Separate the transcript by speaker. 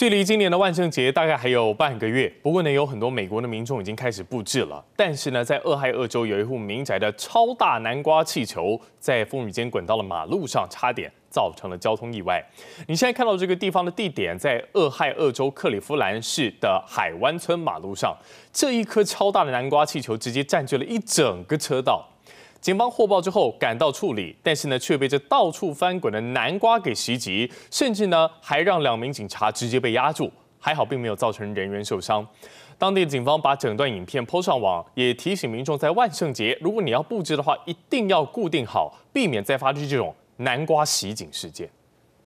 Speaker 1: 距离今年的万圣节大概还有半个月，不过呢，有很多美国的民众已经开始布置了。但是呢，在俄亥俄州有一户民宅的超大南瓜气球在风雨间滚到了马路上，差点造成了交通意外。你现在看到这个地方的地点在俄亥俄州克里夫兰市的海湾村马路上，这一颗超大的南瓜气球直接占据了一整个车道。警方获报之后赶到处理，但是呢却被这到处翻滚的南瓜给袭击，甚至呢还让两名警察直接被压住，还好并没有造成人员受伤。当地警方把整段影片 PO 上网，也提醒民众在万圣节如果你要布置的话，一定要固定好，避免再发生这种南瓜袭警事件。